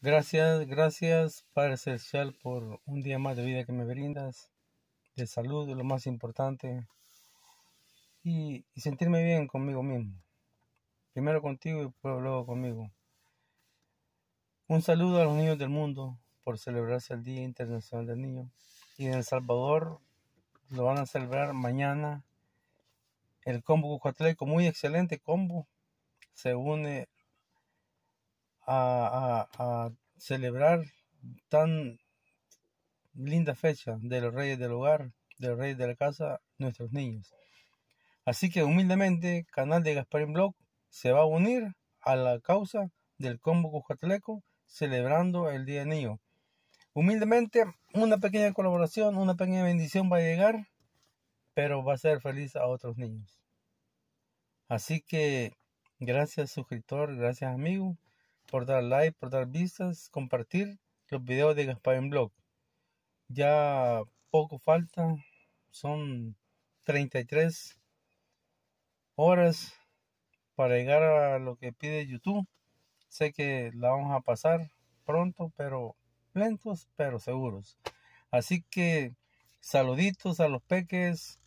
Gracias, gracias Padre Celestial por un día más de vida que me brindas, de salud, lo más importante, y, sentirme bien conmigo mismo. Primero contigo y pues luego conmigo. Un saludo a los niños del mundo por celebrarse el Día Internacional del Niño. Y en El Salvador lo van a celebrar mañana. El combo Cucatleco, muy excelente combo, se une a, celebrar tan linda fecha de los reyes del hogar, de los reyes de la casa, nuestros niños. Así que humildemente, Canal de Gasparín Blog se va a unir a la causa del combo cataleco, celebrando el Día del Niño. Humildemente, una pequeña colaboración, una pequeña bendición va a llegar, pero va a ser feliz a otros niños. Así que, gracias suscriptor, gracias amigo, por dar like, por dar vistas, compartir los videos de Gaspar en Blog. Ya poco falta, son 33 horas para llegar a lo que pide YouTube. Sé que la vamos a pasar pronto, pero lentos, pero seguros. Así que saluditos a los peques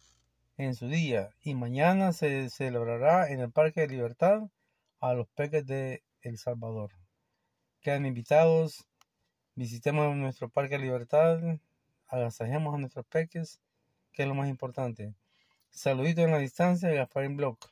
en su día. Y mañana se celebrará en el Parque de Libertad a los peques de el Salvador. Quedan invitados, visitemos nuestro Parque de Libertad, agasajemos a nuestros peques, que es lo más importante. Saludito en la distancia, en Block.